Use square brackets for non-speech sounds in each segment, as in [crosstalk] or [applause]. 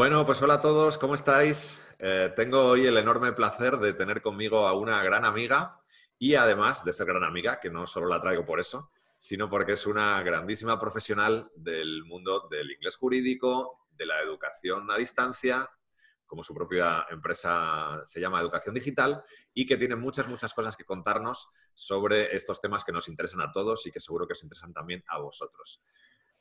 Bueno, pues hola a todos, ¿cómo estáis? Eh, tengo hoy el enorme placer de tener conmigo a una gran amiga y además de ser gran amiga, que no solo la traigo por eso, sino porque es una grandísima profesional del mundo del inglés jurídico, de la educación a distancia, como su propia empresa se llama Educación Digital, y que tiene muchas, muchas cosas que contarnos sobre estos temas que nos interesan a todos y que seguro que os interesan también a vosotros.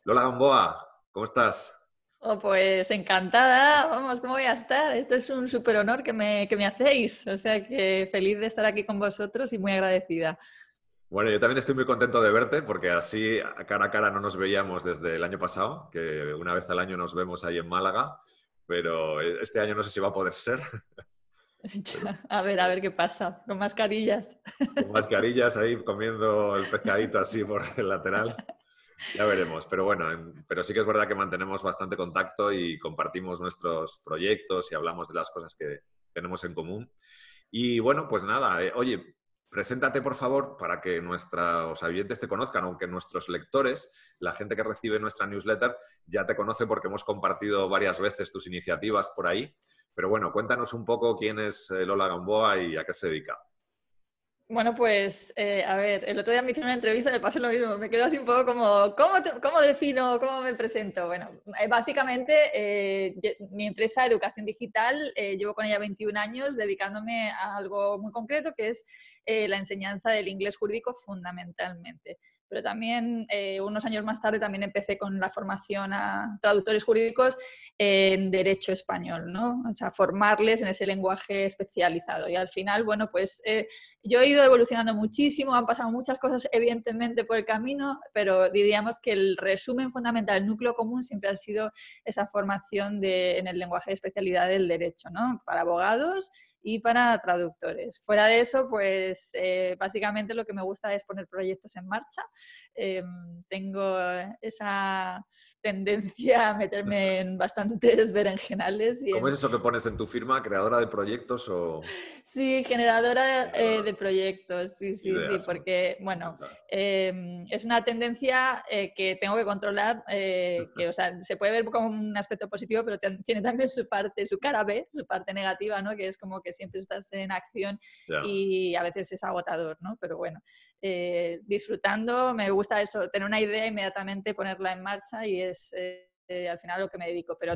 Lola Gamboa, ¿cómo estás? Oh, pues encantada, vamos, ¿cómo voy a estar? Esto es un súper honor que me, que me hacéis, o sea que feliz de estar aquí con vosotros y muy agradecida. Bueno, yo también estoy muy contento de verte porque así cara a cara no nos veíamos desde el año pasado, que una vez al año nos vemos ahí en Málaga, pero este año no sé si va a poder ser. [laughs] a ver, a ver qué pasa, con mascarillas. Con mascarillas ahí comiendo el pescadito así por el lateral. [laughs] Ya veremos, pero bueno, pero sí que es verdad que mantenemos bastante contacto y compartimos nuestros proyectos y hablamos de las cosas que tenemos en común. Y bueno, pues nada, eh, oye, preséntate por favor para que nuestros oyentes te conozcan, aunque nuestros lectores, la gente que recibe nuestra newsletter, ya te conoce porque hemos compartido varias veces tus iniciativas por ahí. Pero bueno, cuéntanos un poco quién es eh, Lola Gamboa y a qué se dedica. Bueno, pues eh, a ver, el otro día me hicieron una entrevista y me pasó lo mismo. Me quedo así un poco como, ¿cómo, cómo defino, cómo me presento? Bueno, eh, básicamente eh, mi empresa Educación Digital, llevo con ella 21 años dedicándome a algo muy concreto que es la enseñanza del inglés jurídico fundamentalmente pero también eh, unos años más tarde también empecé con la formación a traductores jurídicos en derecho español, ¿no? O sea, formarles en ese lenguaje especializado. Y al final, bueno, pues eh, yo he ido evolucionando muchísimo, han pasado muchas cosas evidentemente por el camino, pero diríamos que el resumen fundamental, el núcleo común siempre ha sido esa formación de, en el lenguaje de especialidad del derecho, ¿no? Para abogados y para traductores. Fuera de eso, pues eh, básicamente lo que me gusta es poner proyectos en marcha. Em, tengo esa tendencia a meterme [laughs] en bastantes berenjenales. ¿Cómo es eso que pones en tu firma? ¿Creadora de proyectos o...? Sí, generadora eh, de proyectos, sí, sí, sí, porque, bueno, em, es una tendencia eh, que tengo que controlar, que, o sea, se puede ver como un aspecto positivo, pero tiene también su parte, su cara B, su parte negativa, ¿no? Que es como que siempre estás en acción y a veces es agotador, ¿no? Pero bueno, eh, disfrutando, me gusta eso, tener una idea inmediatamente ponerla en marcha y es... Eh, eh, al final lo que me dedico, pero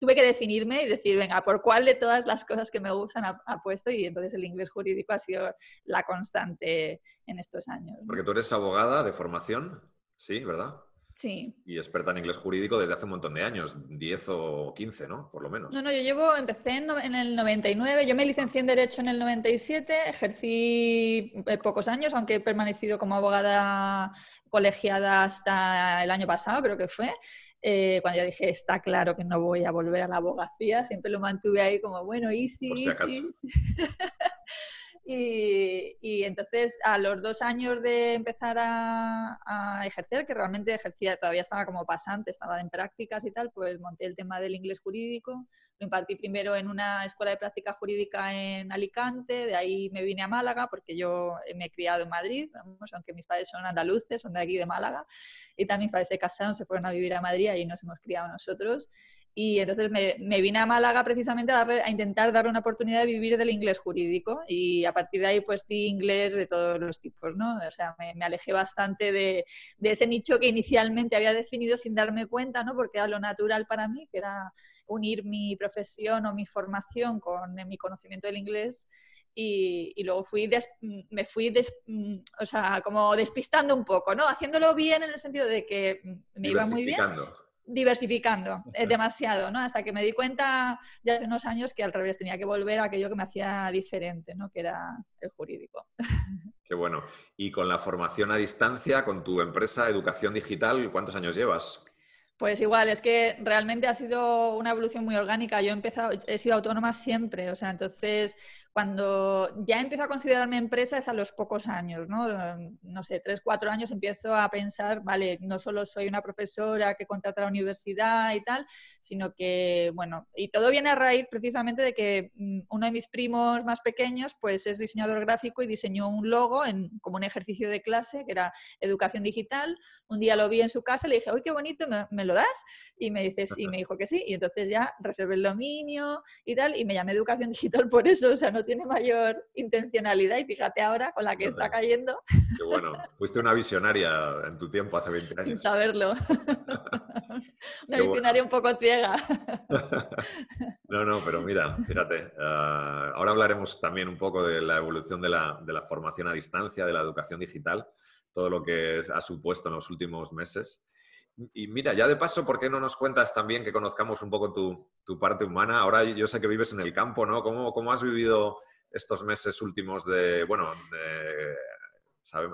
tuve que definirme y decir, venga, ¿por cuál de todas las cosas que me gustan puesto? Y entonces el inglés jurídico ha sido la constante en estos años. Porque tú eres abogada de formación, ¿sí? ¿Verdad? Sí. Y experta en inglés jurídico desde hace un montón de años, 10 o 15, ¿no? Por lo menos. No, no, yo llevo, empecé en, el 99, yo me licencié en Derecho en el 97, ejercí eh, pocos años, aunque he permanecido como abogada colegiada hasta el año pasado, creo que fue. Eh, cuando ya dije, está claro que no voy a volver a la abogacía, siempre lo mantuve ahí como, bueno, easy, si easy. [laughs] Y, entonces, a los dos años de empezar a, ejercer, que realmente ejercía, todavía estaba como pasante, estaba en prácticas y tal, pues monté el tema del inglés jurídico. Lo impartí primero en una escuela de práctica jurídica en Alicante, de ahí me vine a Málaga, porque yo me he criado en Madrid, aunque mis padres son andaluces, son de aquí de Málaga, y también mis padres se casaron, se fueron a vivir a Madrid, y nos hemos criado nosotros. Y entonces me, vine a Málaga precisamente a, intentar dar una oportunidad de vivir del inglés jurídico y a partir de ahí pues di inglés de todos los tipos, ¿no? O sea, me, alejé bastante de, ese nicho que inicialmente había definido sin darme cuenta, ¿no? Porque era lo natural para mí, que era unir mi profesión o mi formación con eh, mi conocimiento del inglés y, luego fui me fui o sea, como despistando un poco, ¿no? Haciéndolo bien en el sentido de que mm, me iba muy bien diversificando eh, demasiado, ¿no? Hasta que me di cuenta ya hace unos años que al revés tenía que volver a aquello que me hacía diferente, ¿no? Que era el jurídico. [laughs] Qué bueno. Y con la formación a distancia, con tu empresa Educación Digital, ¿cuántos años llevas? Pues igual, es que realmente ha sido una evolución muy orgánica. Yo he empezado, he sido autónoma siempre, o sea, entonces cuando ya empiezo a considerarme empresa es a los pocos años, ¿no? No sé, tres, cuatro años empiezo a pensar, vale, no solo soy una profesora que contrata la universidad y tal, sino que, bueno, y todo viene a raíz precisamente de que mm, uno de mis primos más pequeños, pues es diseñador gráfico y diseñó un logo en, como un ejercicio de clase que era educación digital. Un día lo vi en su casa, y le dije, uy, qué bonito, me lo das? Y me dices, y me dijo que sí, y entonces ya reservé el dominio y tal, y me llamé educación [laughs] digital por eso, o sea, no tiene mayor intencionalidad y fíjate ahora con la que está cayendo. Qué bueno, fuiste una visionaria en tu tiempo hace 20 [laughs] años. Sin saberlo. [laughs] una visionaria un poco ciega. no, no, pero mira, fíjate, ah, ahora hablaremos también un poco de la evolución de la, de la formación a distancia, de la educación digital, todo lo que ha supuesto en los últimos meses. Y mira, ya de paso, ¿por qué no nos cuentas también que conozcamos un poco tu, parte humana? Ahora yo sé que vives en el campo, ¿no? ¿Cómo, has vivido estos meses últimos de, bueno,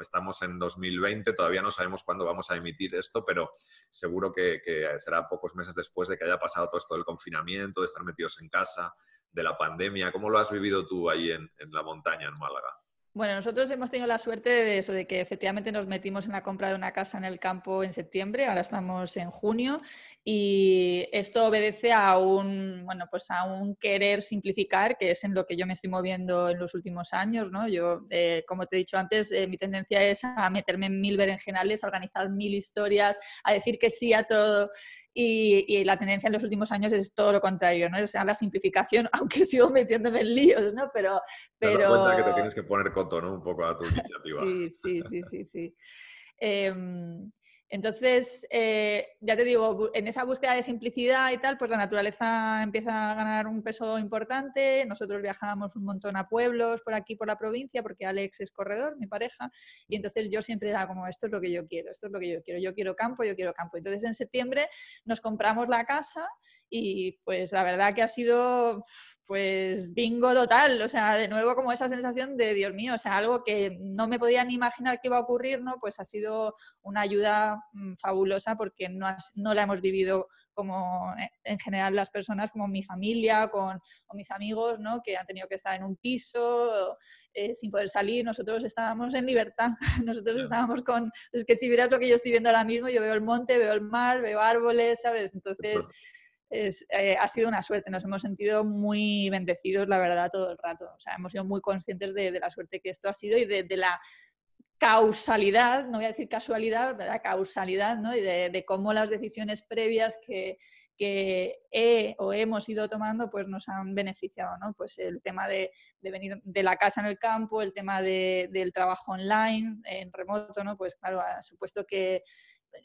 estamos en 2020, todavía no sabemos cuándo vamos a emitir esto, pero seguro que, será pocos meses después de que haya pasado todo esto del confinamiento, de estar metidos en casa, de la pandemia. ¿Cómo lo has vivido tú ahí en la montaña, en Málaga? Bueno, nosotros hemos tenido la suerte de eso, de que efectivamente nos metimos en la compra de una casa en el campo en septiembre, ahora estamos en junio, y esto obedece a un, bueno, pues a un querer simplificar, que es en lo que yo me estoy moviendo en los últimos años, ¿no? Yo, eh, como te he dicho antes, eh, mi tendencia es a meterme en mil berenjenales, a organizar mil historias, a decir que sí a todo, y, la tendencia en los últimos años es todo lo contrario, ¿no? O sea, la simplificación, [laughs] aunque sigo metiéndome en líos, ¿no? Pero... pero... Te das cuenta que te tienes que poner coto, ¿no? Un poco a tu iniciativa. sí, sí, sí, sí, sí. [laughs] Em, entonces, eh, ya te digo, en esa búsqueda de simplicidad y tal, pues la naturaleza empieza a ganar un peso importante. Nosotros viajábamos un montón a pueblos por aquí, por la provincia, porque Alex es corredor, mi pareja, y entonces yo siempre era como, esto es lo que yo quiero, esto es lo que yo quiero, yo quiero campo, yo quiero campo. Entonces, en septiembre nos compramos la casa y pues la verdad que ha sido pues bingo total, o sea, de nuevo como esa sensación de, Dios mío, o sea, algo que no me podía ni imaginar que iba a ocurrir, ¿no? Pues ha sido una ayuda mm, fabulosa porque no, la hemos vivido como eh, en general las personas, como mi familia, con mis amigos, ¿no? Que han tenido que estar en un piso eh, sin poder salir, nosotros estábamos en libertad, [laughs] nosotros estábamos con, es que si vieras lo que yo estoy viendo ahora mismo, yo veo el monte, veo el mar, veo árboles, ¿sabes? Entonces... Eh, ha sido una suerte, nos hemos sentido muy bendecidos, la verdad, todo el rato. O sea, hemos sido muy conscientes de, la suerte que esto ha sido y de, la causalidad, no voy a decir casualidad, de la causalidad, ¿no? Y de, cómo las decisiones previas que, que he o hemos ido tomando pues nos han beneficiado, ¿no? Pues el tema de, venir de la casa en el campo, el tema del trabajo online, en remoto, ¿no? Pues claro, ha supuesto que,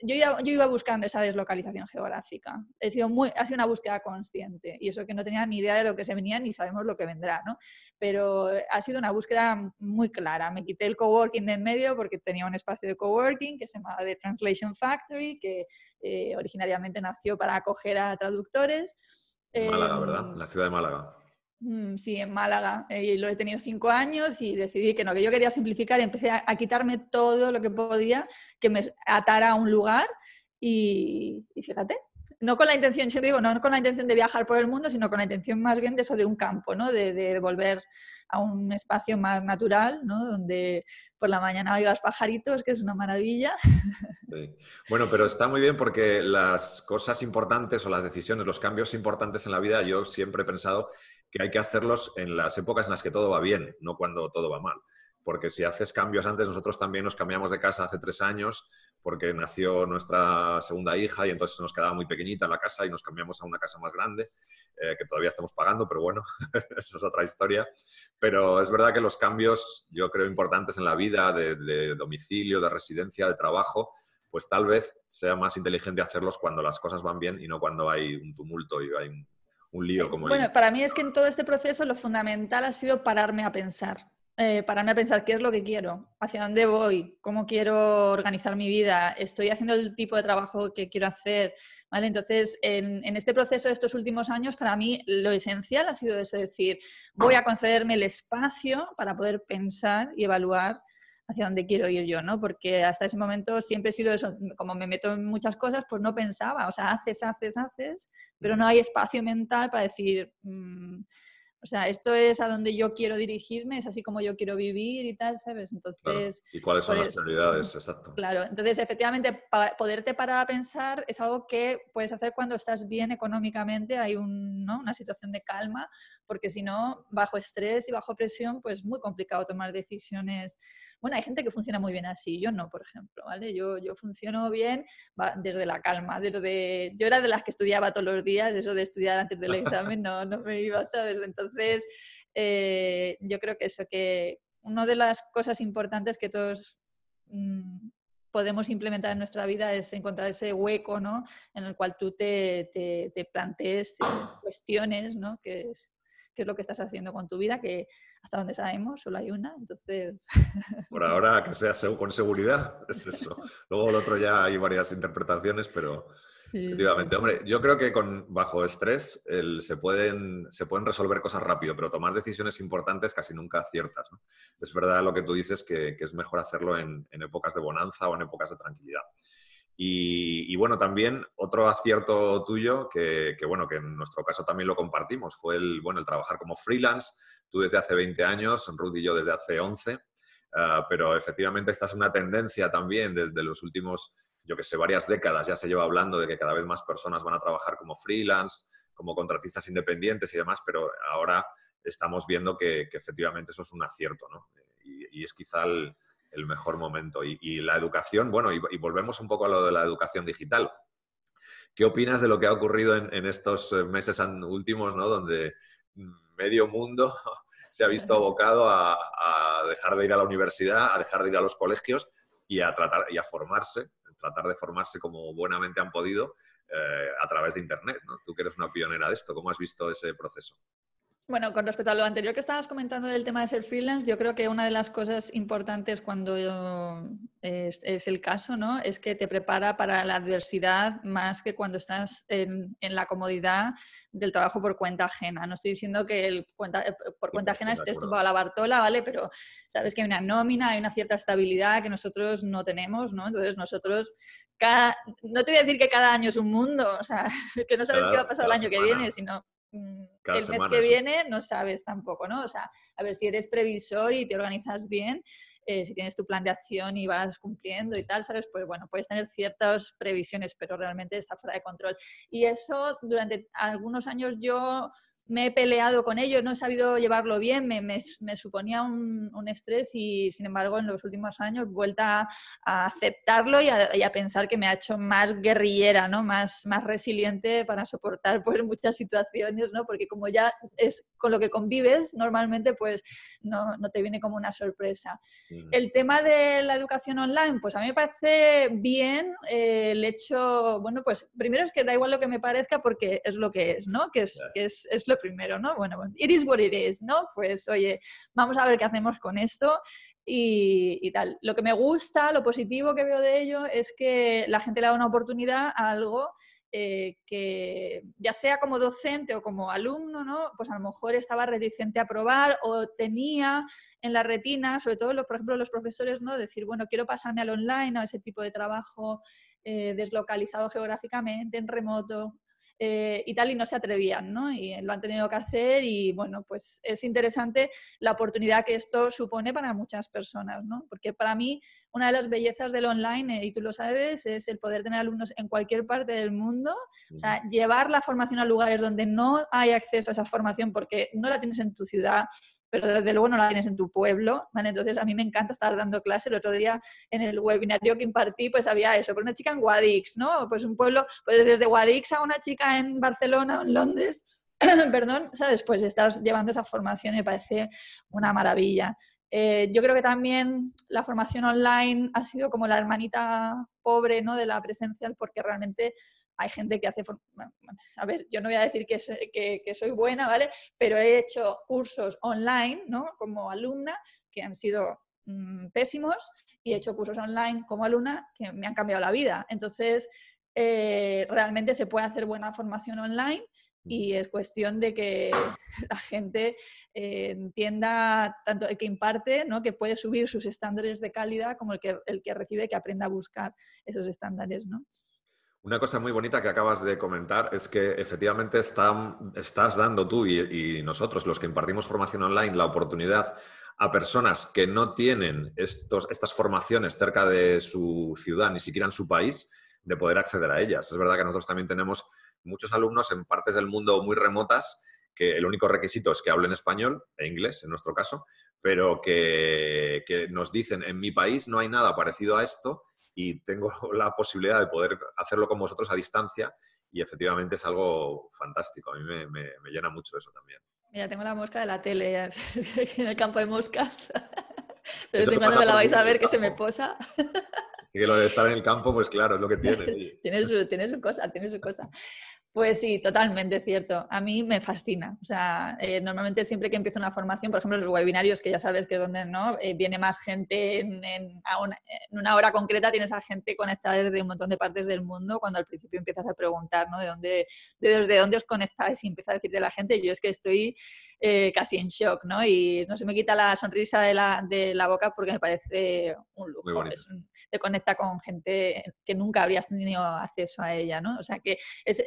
yo, iba buscando esa deslocalización geográfica. He sido ha sido una búsqueda consciente y eso que no tenía ni idea de lo que se venía ni sabemos lo que vendrá, ¿no? Pero eh, ha sido una búsqueda muy clara. Me quité el coworking de en medio porque tenía un espacio de coworking que se llamaba The Translation Factory, que eh, originariamente nació para acoger a traductores. Málaga, eh, ¿verdad? La ciudad de Málaga. Mm, sí, en Málaga. Y eh, lo he tenido cinco años y decidí que no, que yo quería simplificar empecé a, quitarme todo lo que podía que me atara a un lugar y, fíjate. No con la intención, yo digo, no con la intención de viajar por el mundo, sino con la intención más bien de eso, de un campo, ¿no? De, volver a un espacio más natural, ¿no? Donde por la mañana oigas pajaritos, que es una maravilla. [laughs] Bueno, pero está muy bien porque las cosas importantes o las decisiones, los cambios importantes en la vida, yo siempre he pensado que hay que hacerlos en las épocas en las que todo va bien, no cuando todo va mal. Porque si haces cambios antes, nosotros también nos cambiamos de casa hace tres años porque nació nuestra segunda hija y entonces nos quedaba muy pequeñita la casa y nos cambiamos a una casa más grande, eh, que todavía estamos pagando, pero bueno, [laughs] esa es otra historia. Pero es verdad que los cambios, yo creo, importantes en la vida, de, de domicilio, de residencia, de trabajo, pues tal vez sea más inteligente hacerlos cuando las cosas van bien y no cuando hay un tumulto y hay un un lío eh, como Bueno, para mí es que en todo este proceso lo fundamental ha sido pararme a pensar. Eh, pararme a pensar qué es lo que quiero, hacia dónde voy, cómo quiero organizar mi vida, estoy haciendo el tipo de trabajo que quiero hacer, ¿vale? Entonces, en, en este proceso de estos últimos años, para mí lo esencial ha sido eso, decir, voy a concederme el espacio para poder pensar y evaluar hacia dónde quiero ir yo, ¿no? Porque hasta ese momento siempre he sido eso, como me meto en muchas cosas, pues no pensaba, o sea, haces, haces, haces, pero no hay espacio mental para decir, mm, o sea, esto es a donde yo quiero dirigirme, es así como yo quiero vivir y tal, ¿sabes? Entonces... ¿Y cuáles son las pues, prioridades? Exacto. Claro, entonces efectivamente poderte parar a pensar es algo que puedes hacer cuando estás bien económicamente, hay una situación de calma, porque si no, bajo estrés y bajo presión, pues muy complicado tomar decisiones. Bueno, hay gente que funciona muy bien así, yo no, por ejemplo, ¿vale? Yo, yo funciono bien desde la calma, desde... Yo era de las que estudiaba todos los días, eso de estudiar antes del [laughs] examen no, no me iba, ¿sabes? Entonces, entonces, eh, yo creo que eso, que una de las cosas importantes que todos mm, podemos implementar en nuestra vida es encontrar ese hueco, ¿no? En el cual tú te, plantees cuestiones, ¿no? Que es, qué es lo que estás haciendo con tu vida, que hasta donde sabemos solo hay una, entonces... [laughs] Por ahora, que sea con seguridad, es eso. Luego el otro ya hay varias interpretaciones, pero Efectivamente, hombre, yo creo que con, bajo estrés se, pueden, se pueden resolver cosas rápido, pero tomar decisiones importantes casi nunca aciertas. Es verdad lo que tú dices, que, que es mejor hacerlo en, épocas de bonanza o en épocas de tranquilidad. Y, bueno, también otro acierto tuyo, que, bueno, que en nuestro caso también lo compartimos, fue el, bueno, el trabajar como freelance, tú desde hace 20 años, Rudy y yo desde hace 11, ah, pero efectivamente esta es una tendencia también desde los últimos yo que sé, varias décadas ya se lleva hablando de que cada vez más personas van a trabajar como freelance, como contratistas independientes y demás, pero ahora estamos viendo que, efectivamente eso es un acierto, ¿no? Y, es quizá el, mejor momento. Y, la educación, bueno, y, volvemos un poco a lo de la educación digital. ¿Qué opinas de lo que ha ocurrido en, estos eh, meses últimos, ¿no? donde medio mundo [laughs] se ha visto abocado a, a, dejar de ir a la universidad, a dejar de ir a los colegios y a, tratar, y a formarse tratar de formarse como buenamente han podido eh, a través de Internet. Tú que eres una pionera de esto, ¿cómo has visto ese proceso? Bueno, con respecto a lo anterior que estabas comentando del tema de ser freelance, yo creo que una de las cosas importantes cuando yo es, el caso, ¿no? Es que te prepara para la adversidad más que cuando estás en, la comodidad del trabajo por cuenta ajena. No estoy diciendo que eh, por cuenta ajena estés tumbado a la bartola, ¿vale? Pero sabes que hay una nómina, hay una cierta estabilidad que nosotros no tenemos, ¿no? Entonces nosotros, no te voy a decir que cada año es un mundo, o sea, [laughs] que no sabes qué va a pasar el año que viene, sino mm, el mes que viene no sabes tampoco, ¿no? O sea, a ver si eres previsor y te organizas bien, eh, si tienes tu plan de acción y vas cumpliendo y tal, ¿sabes? Pues bueno, puedes tener ciertas previsiones, pero realmente está fuera de control. Y eso durante algunos años yo me he peleado con ellos, no he sabido llevarlo bien, me, suponía un, estrés y sin embargo en los últimos años vuelta a aceptarlo y a, pensar que me ha hecho más guerrillera, ¿no? más, más resiliente para soportar pues, muchas situaciones, porque como ya es con lo que convives, normalmente pues no, te viene como una sorpresa. El tema de la educación online, pues a mí me parece bien eh, el hecho, bueno, pues primero es que da igual lo que me parezca porque es lo que es, ¿no? que es, que es, primero, ¿no? Bueno, it is what it is, ¿no? Pues oye, vamos a ver qué hacemos con esto y, tal. Lo que me gusta, lo positivo que veo de ello es que la gente le da una oportunidad a algo eh, que ya sea como docente o como alumno, ¿no? pues a lo mejor estaba reticente a probar o tenía en la retina, sobre todo, los, por ejemplo, los profesores, ¿no? decir, bueno, quiero pasarme al online o ese tipo de trabajo eh, deslocalizado geográficamente, en remoto, eh, y tal, y no se atrevían, ¿no? Y lo han tenido que hacer y, bueno, pues es interesante la oportunidad que esto supone para muchas personas, ¿no? Porque para mí una de las bellezas del online, eh, y tú lo sabes, es el poder tener alumnos en cualquier parte del mundo, o sea, llevar la formación a lugares donde no hay acceso a esa formación porque no la tienes en tu ciudad, pero desde luego no la tienes en tu pueblo, ¿vale? Entonces a mí me encanta estar dando clase. El otro día en el webinario que impartí, pues había eso, por una chica en Guadix, ¿no? Pues un pueblo, pues desde Guadix a una chica en Barcelona o en Londres, [clears throat] perdón, ¿sabes? Pues estás llevando esa formación y me parece una maravilla. Eh, yo creo que también la formación online ha sido como la hermanita pobre ¿no? de la presencial porque realmente hay gente que hace... A ver, yo no voy a decir que, soy, buena, ¿vale? Pero he hecho cursos online, ¿no? Como alumna, que han sido mm, pésimos, y he hecho cursos online como alumna que me han cambiado la vida. Entonces, eh, realmente se puede hacer buena formación online y mm. es cuestión de que [laughs] la gente eh, entienda tanto el que imparte, ¿no? que puede subir sus estándares de calidad, como el que, el que recibe, que aprenda a buscar esos estándares. ¿no? Una cosa muy bonita que acabas de comentar es que efectivamente estás dando tú y, nosotros, los que impartimos formación online, la oportunidad a personas que no tienen estas formaciones cerca de su ciudad, ni siquiera en su país, de poder acceder a ellas. Es verdad que nosotros también tenemos muchos alumnos en partes del mundo muy remotas que el único requisito es que hablen español e inglés, en nuestro caso, pero que nos dicen, en mi país no hay nada parecido a esto y tengo [laughs] la posibilidad de poder hacerlo con vosotros a distancia y efectivamente es algo fantástico. A mí me, me, llena mucho eso también. Mira, tengo la mosca de la tele [laughs] en el campo de moscas. [laughs] De vez en cuando me la vais a ver que se me posa. Es que lo de estar en el campo, pues claro, es lo que tiene. tiene, su, tiene su cosa, tiene su cosa. Pues sí, totalmente cierto. A mí me fascina. O sea, eh, normalmente siempre que empieza una formación, por ejemplo, los webinarios, que ya sabes que es donde ¿no? Eh, viene más gente en, una, hora concreta, tienes a gente conectada desde un montón de partes del mundo, cuando al principio empiezas a preguntar, ¿no? ¿De dónde, desde dónde os conectáis? Y empieza a decirte la gente, yo es que estoy eh, casi en shock, ¿no? Y no se me quita la sonrisa de la, boca porque me parece un lujo. te conecta con gente que nunca habrías tenido acceso a ella, ¿no? O sea, que es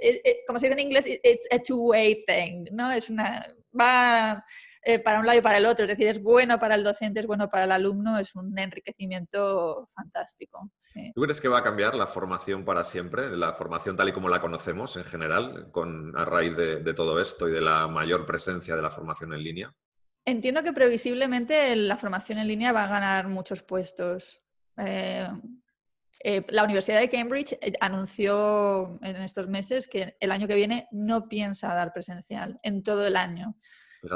como se dice en inglés, it's a two-way thing, ¿no? Es una, va eh, para un lado y para el otro, es decir, es bueno para el docente, es bueno para el alumno, es un enriquecimiento fantástico. Sí. ¿Tú crees que va a cambiar la formación para siempre, la formación tal y como la conocemos en general, con, a raíz de, todo esto y de la mayor presencia de la formación en línea? Entiendo que previsiblemente la formación en línea va a ganar muchos puestos. Eh, eh, la Universidad de Cambridge eh, anunció en estos meses que el año que viene no piensa dar presencial en todo el año.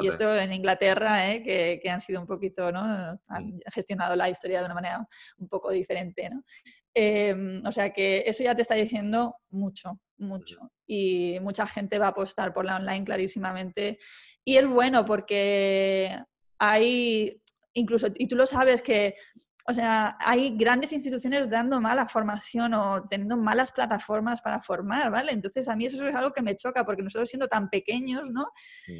Y esto en Inglaterra, eh, que, han sido un poquito, ¿no? Han mm. gestionado la historia de una manera un poco diferente, em, o sea que eso ya te está diciendo mucho, mucho. Y mucha gente va a apostar por la online clarísimamente. Y es bueno porque hay incluso, y tú lo sabes que o sea, hay grandes instituciones dando mala formación o teniendo malas plataformas para formar, ¿vale? Entonces a mí eso es algo que me choca porque nosotros siendo tan pequeños, ¿no?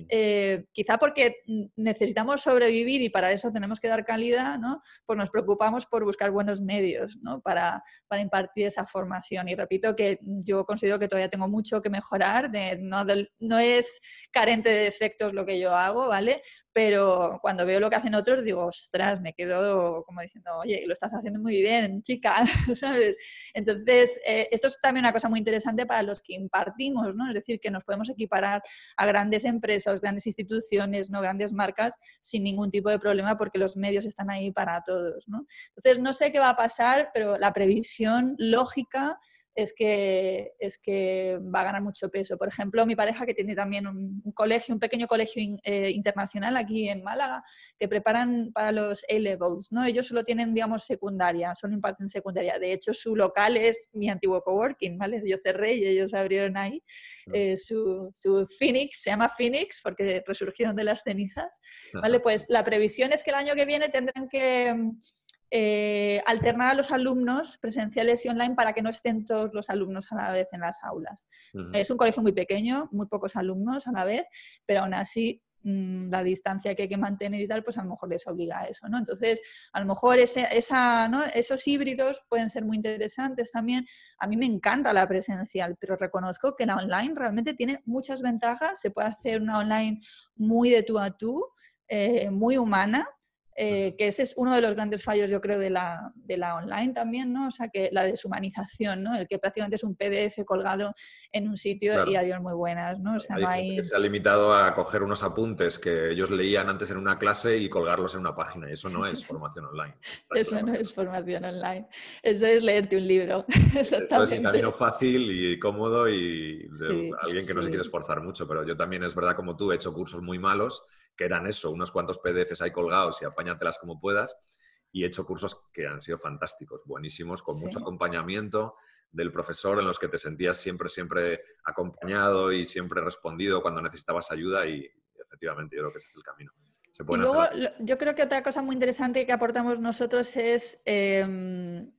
Eh, quizá porque necesitamos sobrevivir y para eso tenemos que dar calidad, ¿no? Pues nos preocupamos por buscar buenos medios, ¿no? Para, impartir esa formación. Y repito que yo considero que todavía tengo mucho que mejorar, de, no, no es carente de defectos lo que yo hago, ¿vale? Pero cuando veo lo que hacen otros digo, ostras, me quedo como diciendo oye, lo estás haciendo muy bien, chica, [laughs] Entonces, eh, esto es también una cosa muy interesante para los que impartimos, ¿no? Es decir, que nos podemos equiparar a grandes empresas, grandes instituciones, ¿no? Grandes marcas sin ningún tipo de problema porque los medios están ahí para todos, ¿no? Entonces, no sé qué va a pasar, pero la previsión lógica es que, es que va a ganar mucho peso. Por ejemplo, mi pareja que tiene también un, colegio, un pequeño colegio eh, internacional aquí en Málaga, que preparan para los A-Levels, ¿no? Ellos solo tienen, digamos, secundaria, solo imparten secundaria. De hecho, su local es mi antiguo coworking, ¿vale? Yo cerré y ellos abrieron ahí eh, su, su Phoenix, se llama Phoenix porque resurgieron de las cenizas, ¿vale? Pues la previsión es que el año que viene tendrán que eh, alternar a los alumnos presenciales y online para que no estén todos los alumnos a la vez en las aulas. Eh, es un colegio muy pequeño, muy pocos alumnos a la vez, pero aún así mm, la distancia que hay que mantener y tal, pues a lo mejor les obliga a eso, ¿no? Entonces, a lo mejor esos híbridos pueden ser muy interesantes también. A mí me encanta la presencial, pero reconozco que la online realmente tiene muchas ventajas. Se puede hacer una online muy de tú a tú, eh, muy humana, eh, que ese es uno de los grandes fallos, yo creo, de la, online también, ¿no? O sea, que la deshumanización, ¿no? El que prácticamente es un PDF colgado en un sitio y adiós muy buenas, ¿no? se ha limitado a coger unos apuntes que ellos leían antes en una clase y colgarlos en una página. Y eso no es [laughs] formación online. eso no es formación online. Eso es leerte un libro. [laughs] eso es un camino fácil y cómodo y alguien que no se quiere esforzar mucho. Pero yo también, es verdad, como tú, he hecho cursos muy malos que eran eso, unos cuantos PDFs ahí colgados y apáñatelas como puedas. Y he hecho cursos que han sido fantásticos, buenísimos, con mucho acompañamiento del profesor en los que te sentías siempre, siempre acompañado y siempre respondido cuando necesitabas ayuda y efectivamente yo creo que ese es el camino. y luego yo creo que otra cosa muy interesante que aportamos nosotros es... Em,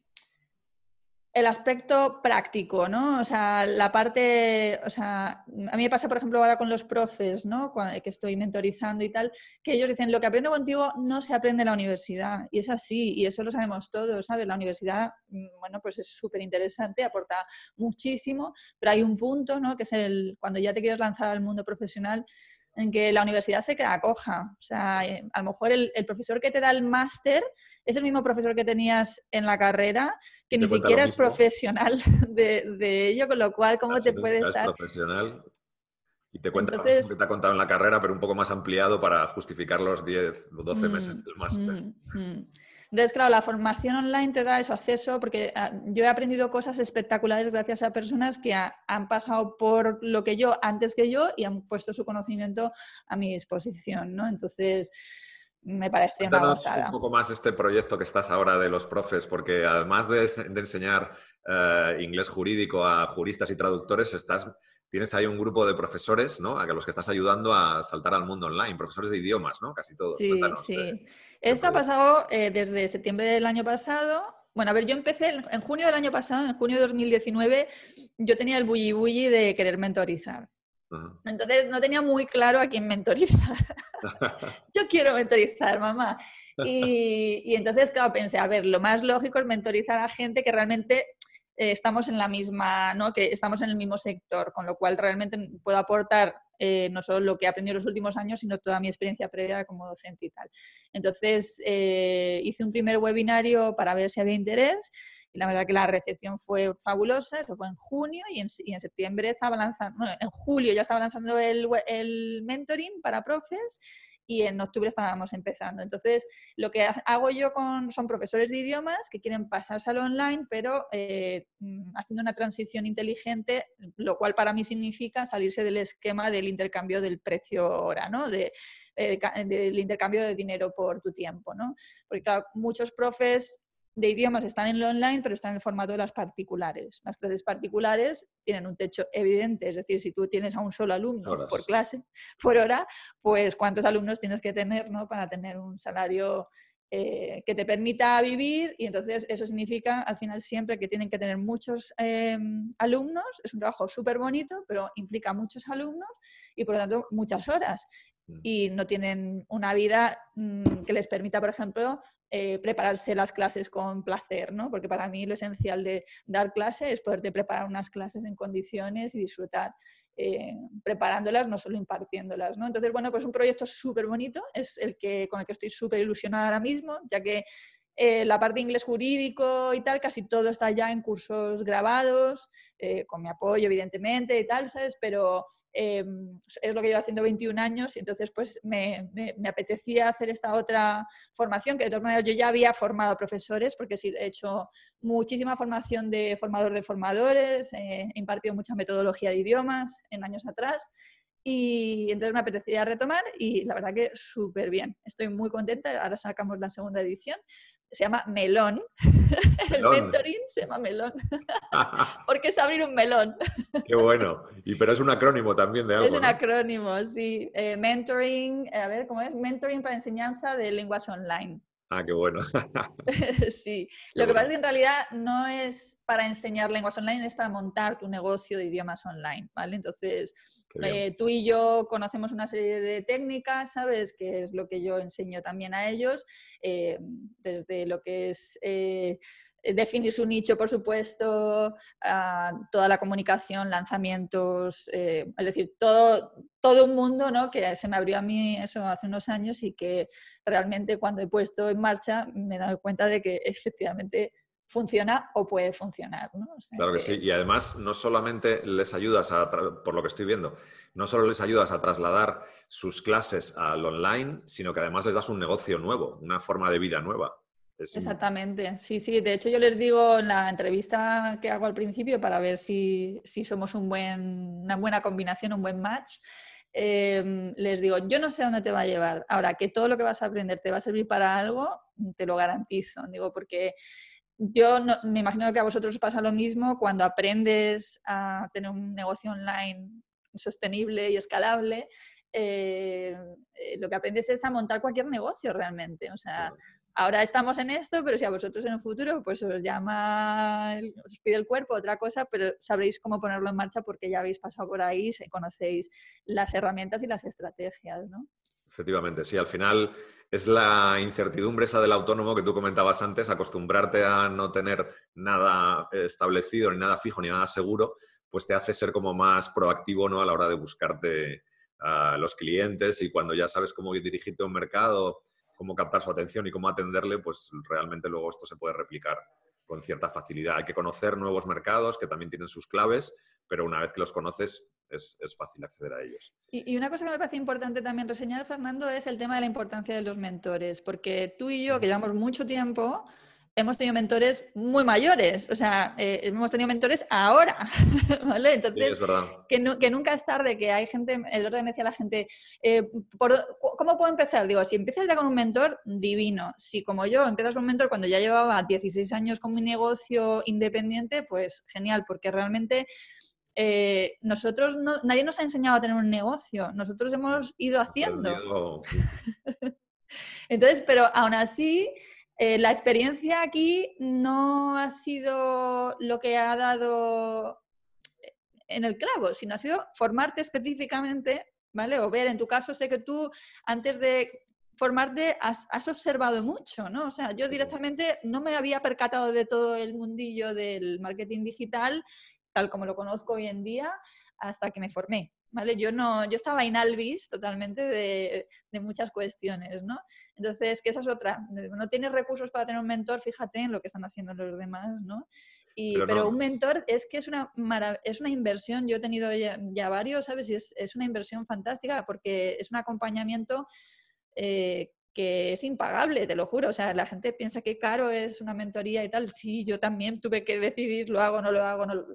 el aspecto práctico, ¿no? O sea, la parte, o sea, a mí me pasa, por ejemplo, ahora con los profes, ¿no? que estoy mentorizando y tal, que ellos dicen, lo que aprendo contigo no se aprende en la universidad. Y es así, y eso lo sabemos todos, ¿sabes? La universidad, mm, bueno, pues es súper interesante, aporta muchísimo, pero hay un punto, ¿no? Que es el, cuando ya te quieres lanzar al mundo profesional, en que la universidad se acoja. O sea, eh, a lo mejor el, profesor que te da el máster es el mismo profesor que tenías en la carrera, que ni siquiera es profesional [laughs] de, ello, con lo cual, ¿cómo te puede estar? profesional y te cuenta lo que te ha contado en la carrera, pero un poco más ampliado para justificar los 10 o 12 meses del mm, máster. Mm, mm. Entonces, claro, la formación online te da eso, acceso, porque ah, yo he aprendido cosas espectaculares gracias a personas que han pasado por lo que yo antes que yo y han puesto su conocimiento a mi disposición, ¿no? Entonces, me parece una un poco más este proyecto que estás ahora de los profes, porque además de, enseñar eh, inglés jurídico a juristas y traductores, estás tienes ahí un grupo de profesores, ¿no? A los que estás ayudando a saltar al mundo online, profesores de idiomas, ¿no? Casi todos. Sí, sí. Eh, Esto ha pasado eh, desde septiembre del año pasado. Bueno, a ver, yo empecé en junio del año pasado, en junio de 2019, yo tenía el bully bulli de querer mentorizar. Entonces no tenía muy claro a quién mentorizar. [laughs] yo quiero mentorizar, mamá. Y, y entonces, claro, pensé, a ver, lo más lógico es mentorizar a gente que realmente eh, estamos en la misma, ¿no? que estamos en el mismo sector, con lo cual realmente puedo aportar eh, no solo lo que he aprendido en los últimos años, sino toda mi experiencia previa como docente y tal. Entonces, eh, hice un primer webinario para ver si había interés y la verdad que la recepción fue fabulosa, eso fue en junio y en, septiembre estaba lanzando, en julio ya estaba lanzando el, el mentoring para profes y en octubre estábamos empezando. Entonces, lo que hago yo con, son profesores de idiomas que quieren pasarse al online, pero eh, mm, haciendo una transición inteligente, lo cual para mí significa salirse del esquema del intercambio del precio hora, ¿no? De, eh, del intercambio de dinero por tu tiempo, Porque muchos profes de idiomas están en lo online, pero están en el formato de las particulares. Las clases particulares tienen un techo evidente, es decir, si tú tienes a un solo alumno por clase, [laughs] por hora, pues cuántos alumnos tienes que tener ¿no? para tener un salario eh, que te permita vivir y entonces eso significa al final siempre que tienen que tener muchos em, alumnos, es un trabajo súper bonito, pero implica muchos alumnos y por lo tanto muchas horas. Mm. y no tienen una vida mm, que les permita, por ejemplo, eh, prepararse las clases con placer, ¿no? Porque para mí lo esencial de dar clases es poderte preparar unas clases en condiciones y disfrutar eh, preparándolas, no solo impartiéndolas, ¿no? Entonces, bueno, pues un proyecto súper bonito, es el que, con el que estoy súper ilusionada ahora mismo, ya que eh, la parte de inglés jurídico y tal, casi todo está ya en cursos grabados, con mi apoyo evidentemente y tal, ¿sabes? Pero Em, es lo que llevo haciendo 21 años y entonces pues me, me, apetecía hacer esta otra formación, que de todas maneras yo ya había formado profesores, porque sí, he hecho muchísima formación de formador de formadores, eh, he impartido mucha metodología de idiomas en años atrás y entonces me apetecía retomar y la verdad que súper bien, estoy muy contenta, ahora sacamos la segunda edición, se llama melón. [laughs] El mentoring se llama melón. [laughs] Porque es abrir un melón. Qué bueno. Y pero es un acrónimo también de algo. Es un acrónimo, sí. Eh, mentoring, eh, a ver, ¿cómo es? Mentoring para enseñanza de lenguas online. Ah, qué bueno. [laughs] sí. Lo que pasa es que en realidad no es para enseñar lenguas online, es para montar tu negocio de idiomas online, ¿vale? Entonces, eh, tú y yo conocemos una serie de técnicas, ¿sabes? Que es lo que yo enseño también a ellos, eh, desde lo que es eh, definir su nicho, por supuesto, toda la comunicación, lanzamientos, es decir, todo, todo un mundo ¿no? que se me abrió a mí eso hace unos años y que realmente cuando he puesto en marcha me he dado cuenta de que [laughs] efectivamente funciona o puede funcionar. claro que, sí, y además no solamente les ayudas a, por lo que estoy viendo, no solo les ayudas a trasladar sus clases al online, sino que además les das un negocio nuevo, una forma de vida nueva. Exactamente, sí, sí. De hecho, yo les digo en la entrevista que hago al principio para ver si, somos un buen, una buena combinación, un buen match. Em, les digo, yo no sé a dónde te va a llevar. Ahora, que todo lo que vas a aprender te va a servir para algo, te lo garantizo. Digo, porque yo no, me imagino que a vosotros os pasa lo mismo cuando aprendes a tener un negocio online sostenible y escalable. Eh, eh, lo que aprendes es a montar cualquier negocio realmente. O sea, ahora estamos en esto, pero si a vosotros en el futuro pues os llama, os pide el cuerpo otra cosa, pero sabréis cómo ponerlo en marcha porque ya habéis pasado por ahí, conocéis las herramientas y las estrategias, ¿no? Efectivamente, sí, al final es la incertidumbre esa del autónomo que tú comentabas antes, acostumbrarte a no tener nada eh, establecido, ni nada fijo, ni nada seguro, pues te hace ser como más proactivo ¿no? a la hora de buscarte a los clientes y cuando ya sabes cómo dirigirte a un mercado, cómo captar su atención y cómo atenderle, pues realmente luego esto se puede replicar con cierta facilidad. Hay que conocer nuevos mercados que también tienen sus claves, pero una vez que los conoces, es, es fácil acceder a ellos. Y, y, una cosa que me parece importante también reseñar, Fernando, es el tema de la importancia de los mentores, porque tú y yo, que llevamos mucho tiempo, hemos tenido mentores muy mayores, o sea, eh, hemos tenido mentores ahora, [laughs] ¿vale? Entonces, que, que, nunca es tarde, que hay gente, el otro día me decía la gente, eh, ¿cómo puedo empezar? Digo, si empiezas ya con un mentor, divino. Si como yo empiezas con un mentor cuando ya llevaba 16 años con mi negocio independiente, pues genial, porque realmente eh, nosotros nadie nos ha enseñado a tener un negocio, nosotros hemos ido haciendo. [laughs] Entonces, pero aún así, eh, la experiencia aquí no ha sido lo que ha dado eh, en el clavo, sino ha sido formarte específicamente, ¿vale? O ver, en tu caso, sé que tú antes de formarte has, has observado mucho, ¿no? O sea, yo directamente no me había percatado de todo el mundillo del marketing digital tal como lo conozco hoy en día, hasta que me formé. ¿Vale? Yo no, yo estaba en albis totalmente de, muchas cuestiones, ¿no? Entonces, que esa es otra. No tienes recursos para tener un mentor, fíjate en lo que están haciendo los demás, ¿no? Y, pero, un mentor es que es una, es una inversión, yo he tenido ya, varios, ¿sabes? Y es, una inversión fantástica porque es un acompañamiento eh, que es impagable, te lo juro. O sea, la gente piensa que caro es una mentoría y tal. Sí, yo también tuve que decidir, lo hago, no lo hago, no lo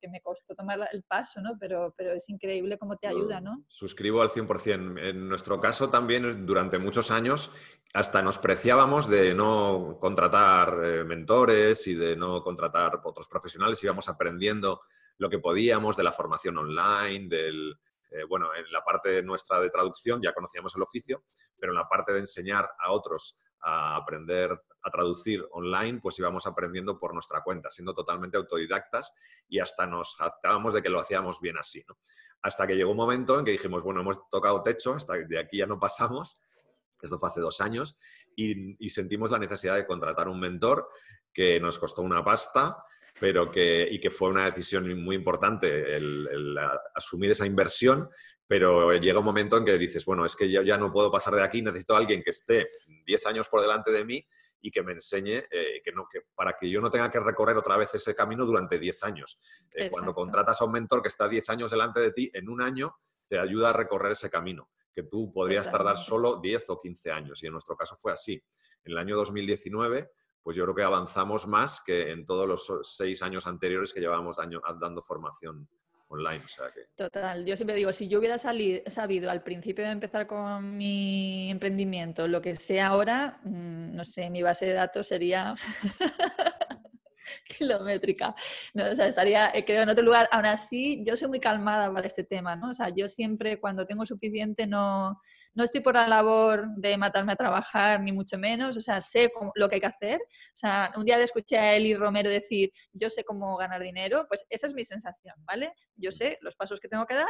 que me costó tomar el paso, ¿no? Pero, pero es increíble cómo te ayuda, ¿no? Suscribo al 100%. En nuestro caso también, durante muchos años, hasta nos preciábamos de no contratar eh, mentores y de no contratar otros profesionales. Íbamos aprendiendo lo que podíamos de la formación online, del, eh, bueno, en la parte nuestra de traducción ya conocíamos el oficio, pero en la parte de enseñar a otros a aprender a traducir online, pues íbamos aprendiendo por nuestra cuenta, siendo totalmente autodidactas y hasta nos jactábamos de que lo hacíamos bien así. Hasta que llegó un momento en que dijimos, bueno, hemos tocado techo, hasta de aquí ya no pasamos, esto fue hace dos años, y, sentimos la necesidad de contratar un mentor que nos costó una pasta, pero que, y que fue una decisión muy importante asumir esa inversión, pero llega un momento en que dices, bueno, es que yo ya no puedo pasar de aquí, necesito a alguien que esté 10 años por delante de mí y que me enseñe eh, que no, que para que yo no tenga que recorrer otra vez ese camino durante 10 años. Eh, cuando contratas a un mentor que está 10 años delante de ti, en un año te ayuda a recorrer ese camino, que tú podrías tardar solo 10 o 15 años. Y en nuestro caso fue así. En el año 2019 pues yo creo que avanzamos más que en todos los seis años anteriores que llevábamos dando formación Total, yo siempre digo, si yo hubiera salido, sabido al principio de empezar con mi emprendimiento lo que sé ahora, mm, no sé, mi base de datos sería [laughs] kilométrica. ¿no? O sea, estaría, eh, creo, en otro lugar. Aún así, yo soy muy calmada para este tema, ¿no? O sea, yo siempre cuando tengo suficiente no, no estoy por la labor de matarme a trabajar, ni mucho menos. O sea, sé lo que hay que hacer. O sea, un día le escuché a Eli Romero decir, yo sé cómo ganar dinero. Pues esa es mi sensación, ¿vale? Yo sé los pasos que tengo que dar,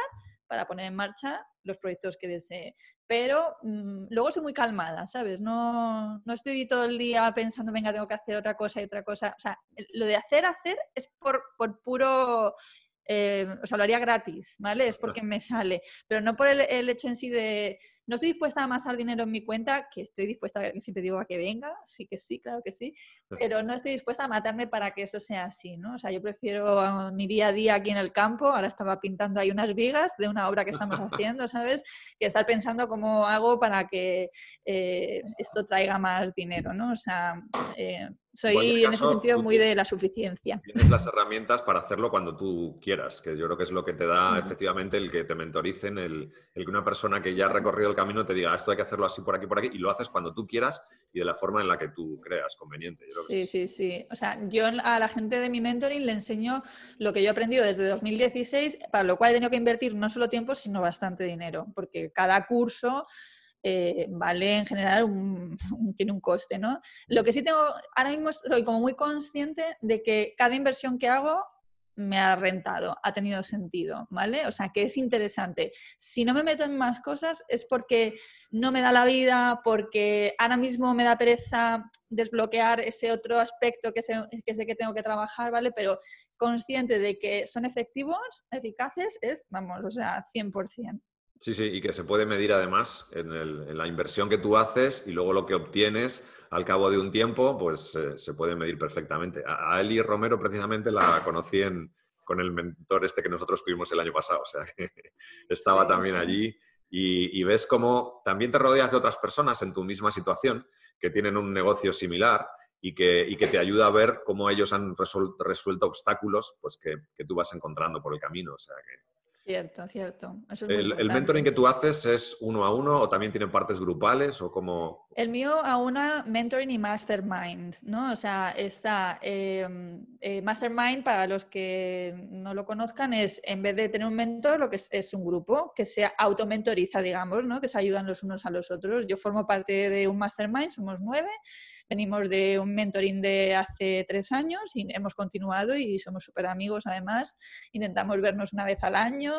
para poner en marcha los proyectos que desee. Pero mm, luego soy muy calmada, ¿sabes? No, estoy todo el día pensando, venga, tengo que hacer otra cosa y otra cosa. O sea, lo de hacer, hacer es por, puro eh, o sea, lo haría gratis, ¿vale? Es porque me sale, pero no por el hecho en sí de, no estoy dispuesta a amasar dinero en mi cuenta, que estoy dispuesta, siempre digo a que venga, sí que sí, claro que sí, pero no estoy dispuesta a matarme para que eso sea así, ¿no? O sea, yo prefiero ah, mi día a día aquí en el campo, ahora estaba pintando ahí unas vigas de una obra que estamos [laughs] haciendo, ¿sabes? Que estar pensando cómo hago para que eh, esto traiga más dinero, ¿no? O sea, eh, soy en, ese sentido muy de la suficiencia. Tienes las herramientas para hacerlo cuando tú quieras, que yo creo que es lo que te da efectivamente el que te mentoricen, el, que una persona que ya ha recorrido el camino te diga, ah, esto hay que hacerlo así, por aquí, por aquí, y lo haces cuando tú quieras y de la forma en la que tú creas conveniente. sí, sí, sí. O sea, yo a la gente de mi mentoring le enseño lo que yo he aprendido desde 2016, para lo cual he tenido que invertir no solo tiempo, sino bastante dinero, porque cada curso eh, vale en general, [laughs] tiene un coste, ¿no? Lo que sí tengo, ahora mismo estoy como muy consciente de que cada inversión que hago me ha rentado, ha tenido sentido, ¿vale? O sea, que es interesante. Si no me meto en más cosas es porque no me da la vida, porque ahora mismo me da pereza desbloquear ese otro aspecto que sé que, sé que tengo que trabajar, ¿vale? Pero consciente de que son efectivos, eficaces, es, vamos, o sea, 100%. Sí, sí, y que se puede medir además en, la inversión que tú haces y luego lo que obtienes al cabo de un tiempo, pues eh, se puede medir perfectamente. A, Eli Romero precisamente la conocí con el mentor este que nosotros tuvimos el año pasado, o sea que [laughs] estaba también allí y, ves cómo también te rodeas de otras personas en tu misma situación que tienen un negocio similar y que, te ayuda a ver cómo ellos han resuelto, obstáculos pues que, que tú vas encontrando por el camino, o sea que Cierto, cierto. el, el, mentoring que tú haces es uno a uno o también tienen partes grupales o cómo, el mío a una mentoring y mastermind, ¿no? O sea, está em, eh, mastermind, para los que no lo conozcan, es en vez de tener un mentor, lo que es, un grupo que se auto-mentoriza, digamos, ¿no? Que se ayudan los unos a los otros. Yo formo parte de un mastermind, somos nueve, venimos de un mentoring de hace tres años y hemos continuado y somos súper amigos además. Intentamos vernos una vez al año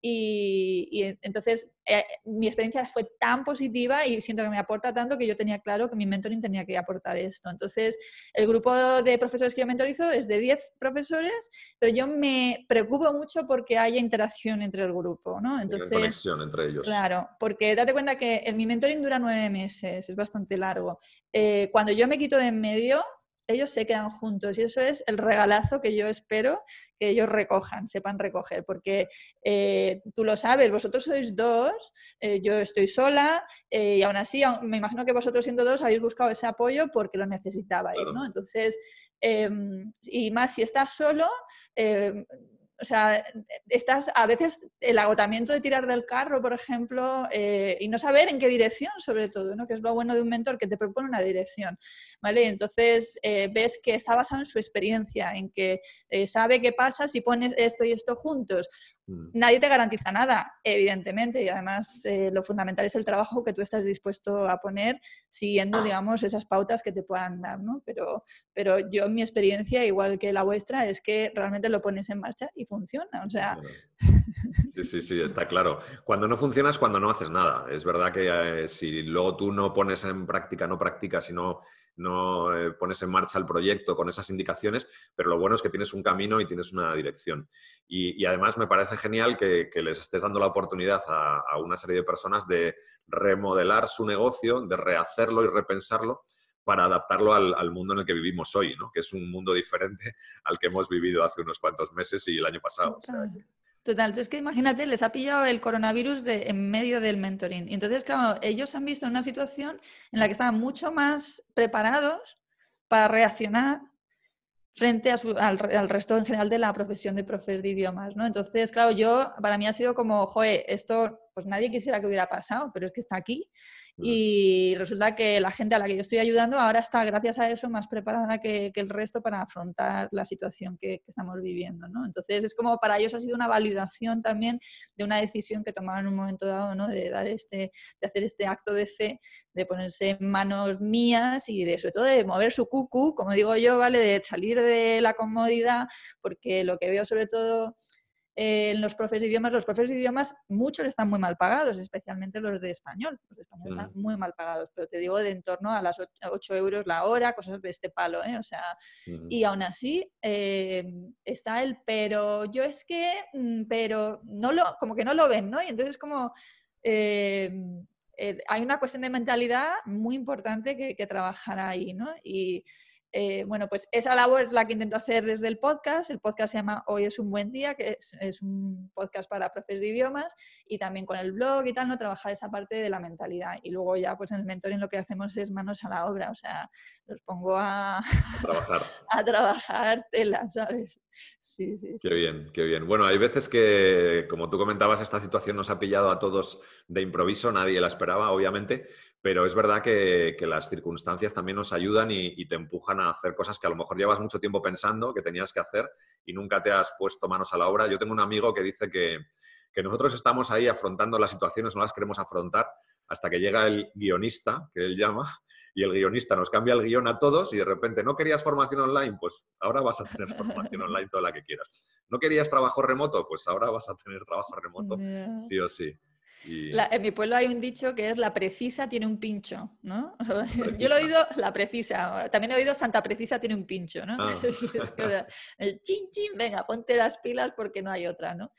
y, entonces eh, mi experiencia fue tan positiva y siento que me aporta tanto que yo tenía claro que mi mentoring tenía que aportar esto. Entonces, el grupo de profesores que yo mentorizo es de 10 profesores, pero yo me preocupo mucho porque haya interacción entre el grupo, ¿no? Entonces, conexión entre ellos. Claro, porque date cuenta que el, mi mentoring dura nueve meses, es bastante largo. Eh, cuando yo me quito de en medio, ellos se quedan juntos y eso es el regalazo que yo espero que ellos recojan, sepan recoger, porque eh, tú lo sabes, vosotros sois dos, eh, yo estoy sola eh, y aún así me imagino que vosotros siendo dos habéis buscado ese apoyo porque lo necesitabais, ¿no? Entonces, em, y más si estás solo em, o sea, estás a veces el agotamiento de tirar del carro, por ejemplo, eh, y no saber en qué dirección, sobre todo, ¿no? que es lo bueno de un mentor que te propone una dirección. ¿vale? Entonces eh, ves que está basado en su experiencia, en que eh, sabe qué pasa si pones esto y esto juntos, Mm. Nadie te garantiza nada, evidentemente, y además eh, lo fundamental es el trabajo que tú estás dispuesto a poner siguiendo, digamos, esas pautas que te puedan dar, ¿no? Pero, pero yo, mi experiencia, igual que la vuestra, es que realmente lo pones en marcha y funciona, o sea... Sí, sí, sí, está claro. Cuando no funciona es cuando no haces nada. Es verdad que eh, si luego tú no pones en práctica, no practicas, sino no eh, pones en marcha el proyecto con esas indicaciones, pero lo bueno es que tienes un camino y tienes una dirección. Y, además me parece genial que, les estés dando la oportunidad a, una serie de personas de remodelar su negocio, de rehacerlo y repensarlo para adaptarlo al, mundo en el que vivimos hoy, que es un mundo diferente al que hemos vivido hace unos cuantos meses y el año pasado. Total, entonces que imagínate, les ha pillado el coronavirus en medio del mentoring. entonces, claro, ellos han visto una situación en la que estaban mucho más preparados para reaccionar frente al, resto en general de la profesión de profes de idiomas, ¿no? Entonces, claro, yo, para mí ha sido como, joe, esto pues nadie quisiera que hubiera pasado, pero es que está aquí. Y resulta que la gente a la que yo estoy ayudando ahora está, gracias a eso, más preparada que, el resto para afrontar la situación que, estamos viviendo. ¿no? Entonces, es como para ellos ha sido una validación también de una decisión que tomaron en un momento dado, ¿no? de, dar este, de hacer este acto de fe, de ponerse en manos mías y de, sobre todo de mover su cucu, como digo yo, ¿vale? de salir de la comodidad, porque lo que veo sobre todo eh, en los profes de idiomas, los profes de idiomas, muchos están muy mal pagados, especialmente los de español. están mm. muy mal pagados, pero te digo de en torno a las 8 euros la hora, cosas de este palo, ¿eh? O sea, mm. y aún así eh, está el pero, yo es que, mm, pero, no lo, como que no lo ven, ¿no? Y entonces como... Eh, hay una cuestión de mentalidad muy importante que, que trabajar ahí, ¿no? Y, eh, bueno, pues esa labor es la que intento hacer desde el podcast. El podcast se llama Hoy es un buen día, que es, un podcast para profes de idiomas y también con el blog y tal, ¿no? Trabajar esa parte de la mentalidad. Y luego ya, pues en el mentoring lo que hacemos es manos a la obra, o sea, los pongo a, trabajar. [laughs] a trabajar tela, ¿sabes? sí, sí. Qué bien, qué bien. Bueno, hay veces que, como tú comentabas, esta situación nos ha pillado a todos de improviso, nadie la esperaba, obviamente, pero es verdad que, las circunstancias también nos ayudan y, te empujan a hacer cosas que a lo mejor llevas mucho tiempo pensando que tenías que hacer y nunca te has puesto manos a la obra. Yo tengo un amigo que dice que, nosotros estamos ahí afrontando las situaciones, no las queremos afrontar hasta que llega el guionista, que él llama, [laughs] y el guionista nos cambia el guión a todos y de repente no querías formación online, pues ahora vas a tener [laughs] formación online toda la que quieras. No querías trabajo remoto, pues ahora vas a tener trabajo remoto, sí o sí en mi pueblo hay un dicho que es la precisa tiene un pincho, ¿no? [laughs] Yo lo he oído, la precisa, también he oído Santa Precisa tiene un pincho, ¿no? Ah. [laughs] el chin chin, venga, ponte las pilas porque no hay otra, ¿no?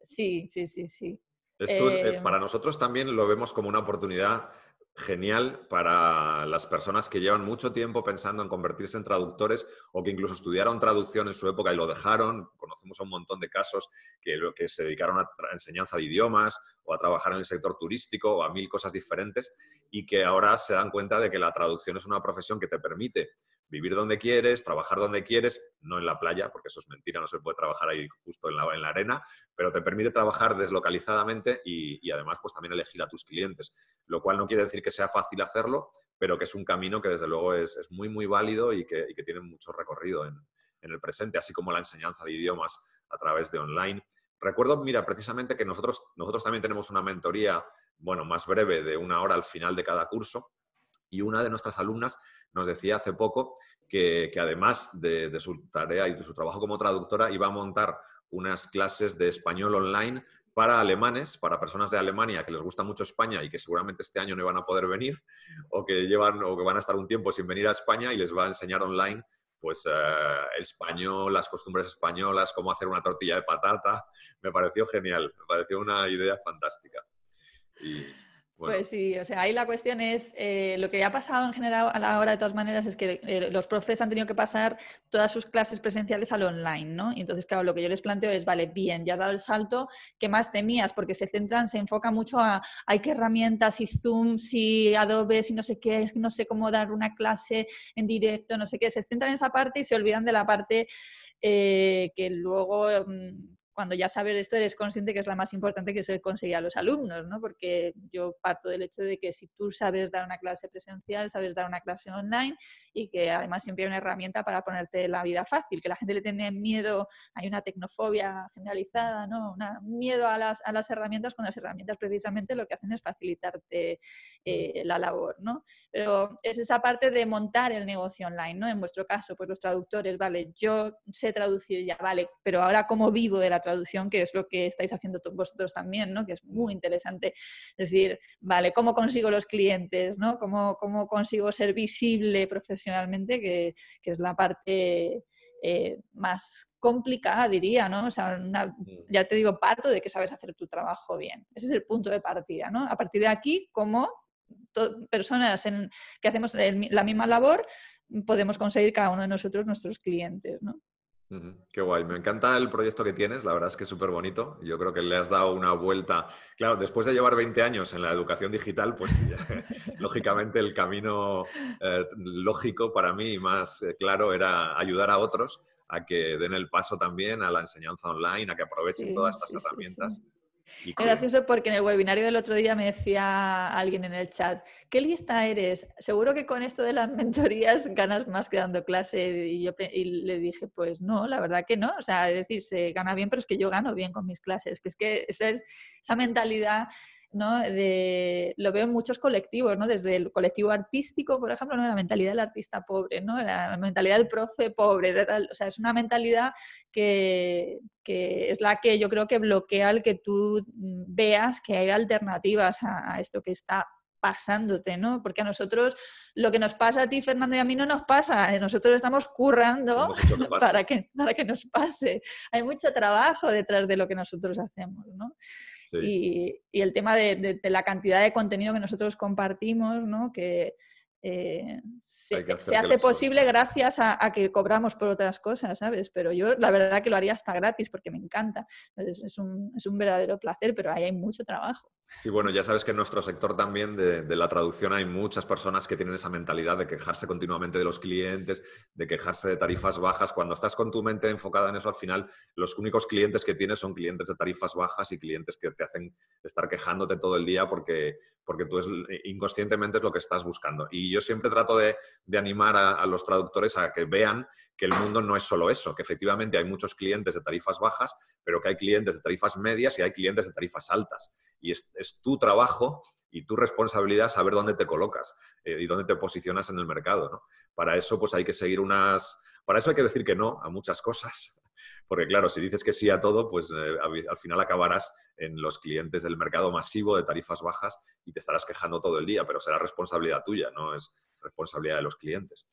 Sí, sí, sí, sí. Eh, em. para nosotros también lo vemos como una oportunidad genial para las personas que llevan mucho tiempo pensando en convertirse en traductores o que incluso estudiaron traducción en su época y lo dejaron. Conocemos un montón de casos que, que se dedicaron a enseñanza de idiomas a trabajar en el sector turístico o a mil cosas diferentes y que ahora se dan cuenta de que la traducción es una profesión que te permite vivir donde quieres, trabajar donde quieres, no en la playa, porque eso es mentira, no se puede trabajar ahí justo en la, en la arena, pero te permite trabajar deslocalizadamente y, además pues también elegir a tus clientes, lo cual no quiere decir que sea fácil hacerlo, pero que es un camino que desde luego es, muy, muy válido y que, tiene mucho recorrido en, en, el presente, así como la enseñanza de idiomas a través de online Recuerdo, mira, precisamente que nosotros, nosotros también tenemos una mentoría, bueno, más breve, de una hora al final de cada curso, y una de nuestras alumnas nos decía hace poco que, además de, su tarea y de su trabajo como traductora, iba a montar unas clases de español online para alemanes, para personas de Alemania que les gusta mucho España y que seguramente este año no van a poder venir o que llevan o que van a estar un tiempo sin venir a España y les va a enseñar online pues eh, español, las costumbres españolas, cómo hacer una tortilla de patata. Me pareció genial, me pareció una idea fantástica. Pues sí, o sea, ahí la cuestión es, eh, lo que ha pasado en general a la hora de todas maneras es que eh, los profes han tenido que pasar todas sus clases presenciales al online, ¿no? Y entonces, claro, lo que yo les planteo es, vale, bien, ya has dado el salto, ¿qué más temías? Porque se centran, se enfoca mucho a, hay que herramientas, y Zoom, si Adobe, si no sé qué, es que no sé cómo dar una clase en directo, no sé qué, se centran en esa parte y se olvidan de la parte eh, que luego mm, cuando ya sabes esto eres consciente que es la más importante que se el conseguir a los alumnos, ¿no? Porque yo parto del hecho de que si tú sabes dar una clase presencial, sabes dar una clase online y que además siempre hay una herramienta para ponerte la vida fácil, que la gente le tiene miedo, hay una tecnofobia generalizada, ¿no? miedo a las, herramientas cuando las herramientas precisamente lo que hacen es facilitarte eh, la labor, ¿no? Pero es esa parte de montar el negocio online, ¿no? En vuestro caso, pues los traductores, vale, yo sé traducir ya, vale, pero ahora cómo vivo de la traducción traducción, que es lo que estáis haciendo vosotros también, ¿no? que es muy interesante. Es decir, vale, ¿cómo consigo los clientes? ¿no? ¿Cómo, consigo ser visible profesionalmente? Que, es la parte... Eh, más complicada, diría, ¿no? O sea, mm. ya te digo, parto de que sabes hacer tu trabajo bien. Ese es el punto de partida, ¿no? A partir de aquí, como personas en, que hacemos la misma labor, podemos conseguir cada uno de nosotros nuestros clientes, ¿no? Qué guay, me encanta el proyecto que tienes, la verdad es que es súper bonito. Yo creo que le has dado una vuelta. Claro, después de llevar 20 años en la educación digital, pues [laughs] lógicamente el camino eh, lógico para mí más eh, claro era ayudar a otros a que den el paso también a la enseñanza online, a que aprovechen todas estas herramientas. Es gracioso porque en el webinario del otro día me decía alguien en el chat, qué lista eres, seguro que con esto de las [laughs] mentorías ganas más que dando clase. Y yo le dije, pues no, la verdad que no. O sea, es decir, se gana bien, pero es que yo gano bien con mis clases. Que es que esa, es, esa mentalidad ¿no? lo veo en muchos colectivos, ¿no? Desde el colectivo artístico, por ejemplo, La mentalidad del artista pobre, La mentalidad del profe pobre, o sea, es una mentalidad que, es la que yo creo que bloquea el que tú veas que hay alternativas a, esto que está pasándote, ¿no? Porque a nosotros lo que nos pasa a ti, Fernando, y a mí no nos pasa. Eh, nosotros estamos currando [laughs] para, que, para que nos pase. Hay mucho trabajo detrás de lo que nosotros hacemos, ¿no? Y, el tema de, la cantidad de contenido que nosotros compartimos, ¿no? que eh, se, hace posible gracias a, que cobramos por otras cosas, ¿sabes? Pero yo la verdad que lo haría hasta gratis porque me encanta. es, un, es un verdadero placer, pero ahí hay mucho trabajo. Y bueno, ya sabes que en nuestro sector también de, la traducción hay muchas personas que tienen esa mentalidad de quejarse continuamente de los clientes, de quejarse de tarifas bajas. Cuando estás con tu mente enfocada en eso, al final los únicos clientes que tienes son clientes de tarifas bajas y clientes que te hacen estar quejándote todo el día porque, porque tú es, inconscientemente es lo que estás buscando. Y yo siempre trato de, animar a los traductores a que vean que el mundo no es solo eso, que efectivamente hay muchos clientes de tarifas bajas, pero que hay clientes de tarifas medias y hay clientes de tarifas altas. Y es, tu trabajo y tu responsabilidad saber dónde te colocas eh, y dónde te posicionas en el mercado. Para eso, pues hay que seguir unas. Para eso hay que decir que no a muchas cosas. [laughs] Porque claro, si dices que sí a todo, pues eh, al final acabarás en los clientes del mercado masivo de tarifas bajas y te estarás quejando todo el día, pero será responsabilidad tuya, no es responsabilidad de los clientes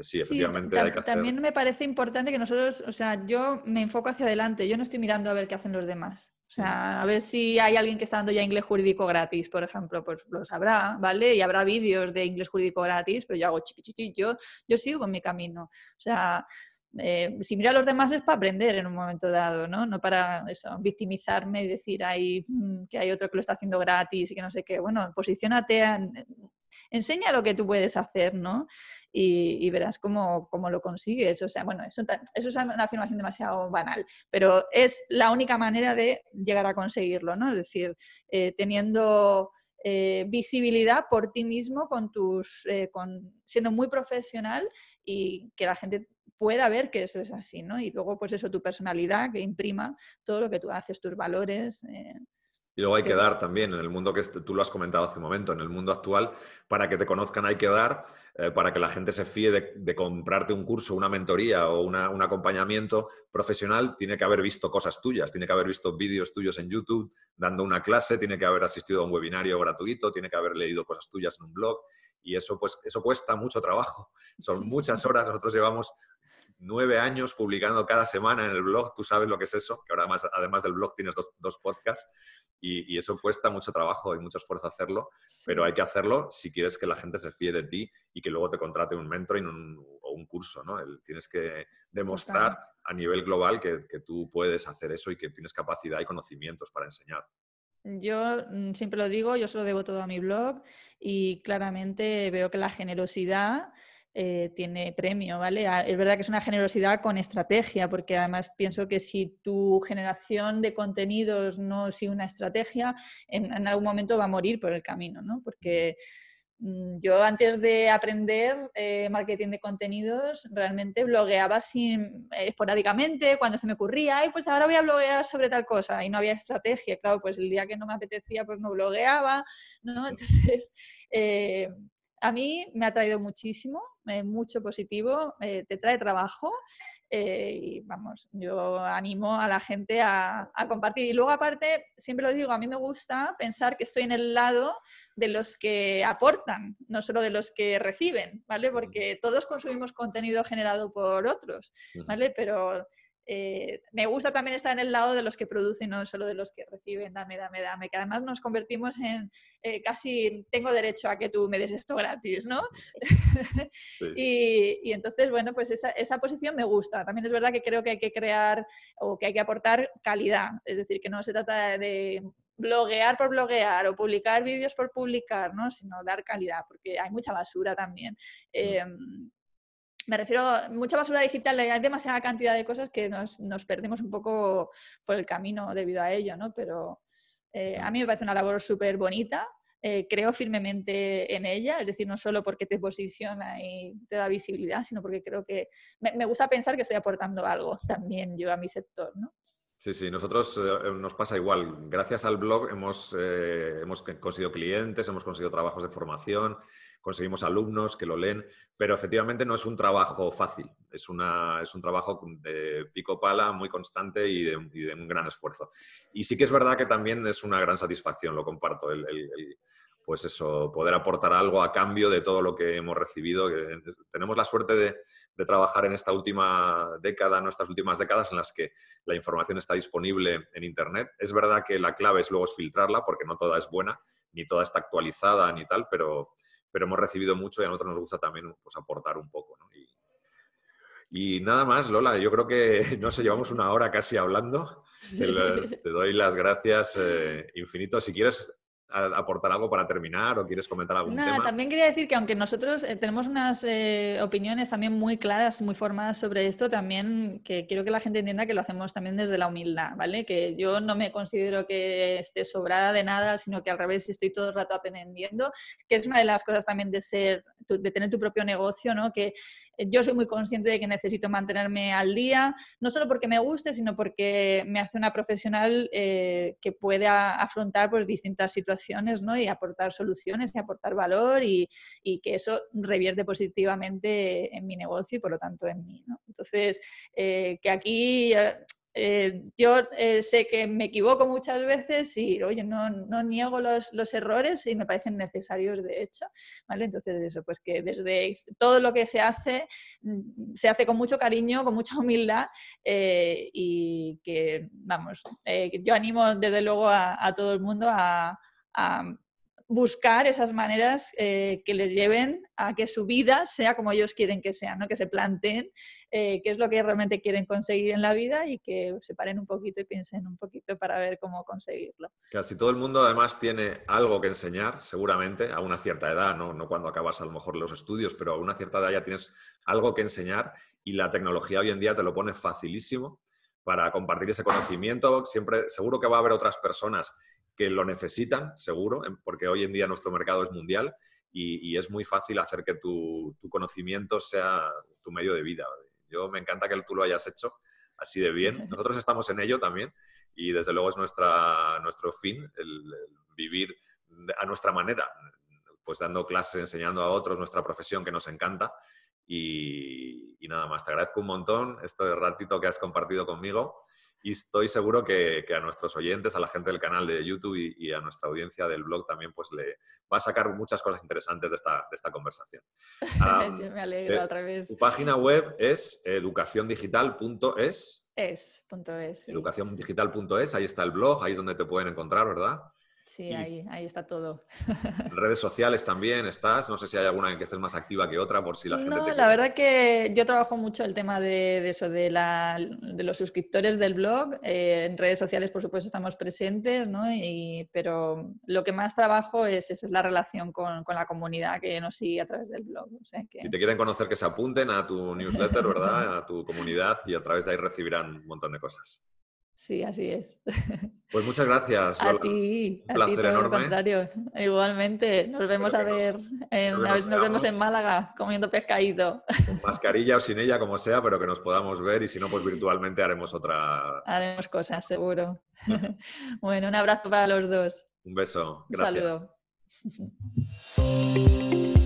sí, efectivamente hay que hacer... También me parece importante que nosotros, o sea, yo me enfoco hacia adelante, yo no estoy mirando a ver qué hacen los demás. O sea, a ver si hay alguien que está dando ya inglés jurídico gratis, por ejemplo, pues lo sabrá, ¿vale? Y habrá vídeos de inglés jurídico gratis, pero yo hago chiquichichi, yo, yo sigo en mi camino. O sea, eh, si mira a los demás es para aprender en un momento dado, ¿no? No para eso, victimizarme y decir ahí mm, que hay otro que lo está haciendo gratis y que no sé qué. Bueno, posicionate, enseña lo que tú puedes hacer, ¿no? y, verás cómo, lo consigues. O sea, bueno, eso, es una afirmación demasiado banal, pero es la única manera de llegar a conseguirlo, ¿no? Es decir, eh, teniendo... Eh, visibilidad por ti mismo con tus eh, siendo muy profesional y que la gente pueda ver que eso es así no y luego pues eso tu personalidad que imprima todo lo que tú haces tus valores y luego hay que dar también, en el mundo que tú lo has comentado hace un momento, en el mundo actual, para que te conozcan hay que dar, eh, para que la gente se fíe de, comprarte un curso, una mentoría o un acompañamiento profesional, tiene que haber visto cosas tuyas, tiene que haber visto vídeos tuyos en YouTube dando una clase, tiene que haber asistido a un webinario gratuito, tiene que haber leído cosas tuyas en un blog. Y eso, pues, eso cuesta mucho trabajo. Son muchas horas. Nosotros llevamos nueve años publicando cada semana en el blog, tú sabes lo que es eso, que ahora además, además del blog tienes dos, dos podcasts y, eso cuesta mucho trabajo y mucho esfuerzo hacerlo, pero hay que hacerlo si quieres que la gente se fíe de ti y que luego te contrate un mentoring o un curso, ¿no? tienes que demostrar a nivel global que, que tú puedes hacer eso y que tienes capacidad y conocimientos para enseñar. Yo mm, siempre lo digo, yo se lo debo todo a mi blog y claramente veo que la generosidad eh, tiene premio, ¿vale? Ah, es verdad que es una generosidad con estrategia, porque además pienso que si tu generación de contenidos no sigue una estrategia, en, algún momento va a morir por el camino, ¿no? Porque mm, yo antes de aprender eh, marketing de contenidos, realmente blogueaba sin, eh, esporádicamente, cuando se me ocurría, y pues ahora voy a bloguear sobre tal cosa, y no había estrategia, claro, pues el día que no me apetecía, pues no blogueaba, ¿no? Entonces, [laughs] a mí me ha traído muchísimo eh, mucho positivo, eh, te trae trabajo eh, y vamos, yo animo a la gente a, a, compartir. Y luego aparte, siempre lo digo, a mí me gusta pensar que estoy en el lado de los que aportan, no solo de los que reciben, ¿vale? Porque todos consumimos contenido generado por otros, ¿vale? Pero eh, me gusta también estar en el lado de los que producen, no solo de los que reciben, dame, dame, dame, que además nos convertimos en eh, casi tengo derecho a que tú me des esto gratis, ¿no? [laughs] y, y, entonces, bueno, pues esa, esa, posición me gusta. También es verdad que creo que hay que crear o que hay que aportar calidad, es decir, que no se trata de bloguear por bloguear o publicar vídeos por publicar, ¿no? sino dar calidad, porque hay mucha basura también. Mm. Em, me refiero, a mucha basura digital, hay demasiada cantidad de cosas que nos, nos perdemos un poco por el camino debido a ello, ¿no? Pero eh, a mí me parece una labor súper bonita, eh, creo firmemente en ella, es decir, no solo porque te posiciona y te da visibilidad, sino porque creo que me, gusta pensar que estoy aportando algo también yo a mi sector, ¿no? Sí, sí, nosotros eh, nos pasa igual. Gracias al blog hemos, hemos conseguido clientes, hemos conseguido trabajos de formación, conseguimos alumnos que lo leen, pero efectivamente no es un trabajo fácil, es, una, es un trabajo de pico pala, muy constante y de, un gran esfuerzo. Y sí que es verdad que también es una gran satisfacción, lo comparto, pues eso, poder aportar algo a cambio de todo lo que hemos recibido. Tenemos la suerte de, trabajar en esta última década, en estas últimas décadas en las que la información está disponible en Internet. Es verdad que la clave es luego es filtrarla porque no toda es buena, ni toda está actualizada ni tal, pero, pero hemos recibido mucho y a nosotros nos gusta también pues, aportar un poco. Y, nada más, Lola, yo creo que, [laughs] no sé, llevamos una hora casi hablando. Te, doy las gracias eh, Si quieres, aportar algo para terminar o quieres comentar algún tema? También quería decir que aunque nosotros eh, tenemos unas eh, opiniones también muy claras, muy formadas sobre esto, también que quiero que la gente entienda que lo hacemos también desde la humildad, ¿vale? Que yo no me considero que esté sobrada de nada, sino que al revés estoy todo el rato aprendiendo, que es una de las cosas también de ser, de tener tu propio negocio, ¿no? Que eh, yo soy muy consciente de que necesito mantenerme al día, no solo porque me guste, sino porque me hace una profesional que pueda afrontar pues distintas situaciones y aportar soluciones y aportar valor y, que eso revierte positivamente en mi negocio y por lo tanto en mí. Entonces, eh, que aquí... Eh, eh, yo sé que me equivoco muchas veces y, oye, no, niego los, errores y me parecen necesarios, de hecho, ¿vale? Entonces, eso, pues que desde todo lo que se hace, mm, se hace con mucho cariño, con mucha humildad y que, vamos, yo animo desde luego a todo el mundo a, a buscar esas maneras eh, que les lleven a que su vida sea como ellos quieren que sea, que se planteen eh, qué es lo que realmente quieren conseguir en la vida y que se paren un poquito y piensen un poquito para ver cómo conseguirlo. Casi todo el mundo además tiene algo que enseñar, seguramente, a una cierta edad, no, cuando acabas a lo mejor los estudios, pero a una cierta edad ya tienes algo que enseñar y la tecnología hoy en día te lo pone facilísimo para compartir ese conocimiento. Siempre, seguro que va a haber otras personas que lo necesitan, seguro, em, porque hoy en día nuestro mercado es mundial y, es muy fácil hacer que tu, conocimiento sea tu medio de vida. Yo me encanta que tú lo hayas hecho así de bien. [laughs] Nosotros estamos en ello también y desde luego es nuestra, nuestro fin, el, vivir a nuestra manera, pues dando clases, enseñando a otros nuestra profesión que nos encanta. Y, y, nada más, te agradezco un montón este ratito que has compartido conmigo y estoy seguro que, a nuestros oyentes, a la gente del canal de YouTube y, a nuestra audiencia del blog también, pues le va a sacar muchas cosas interesantes de esta, conversación. [laughs] me alegro, otra eh, al revés. Tu página web es educaciondigital.es. Es, punto es. Educaciondigital.es, ahí está el blog, ahí es donde te pueden encontrar, ¿verdad? Sí, ahí, está todo. En [laughs] redes sociales también estás. No sé si hay alguna en que estés más activa que otra, por si la gente. No, la verdad que yo trabajo mucho el tema de, eso, de, la, de, los suscriptores del blog. Eh, en redes sociales, por supuesto, estamos presentes, ¿no? pero lo que más trabajo es eso, es la relación con, la comunidad que nos sigue a través del blog. Si te quieren conocer, que se apunten a tu newsletter, ¿verdad? [laughs] a tu comunidad y a través de ahí recibirán un montón de cosas. Sí, así es. [laughs] Pues muchas gracias. Lola. A ti, Un placer enorme. Igualmente, nos vemos a ver, nos, vemos, nos vemos en Málaga comiendo pescadito. [laughs] Con mascarilla o sin ella, como sea, pero que nos podamos ver y si no, pues virtualmente haremos otra. Haremos cosas, seguro. [laughs] bueno, un abrazo para los dos. Un beso. Gracias. Un saludo.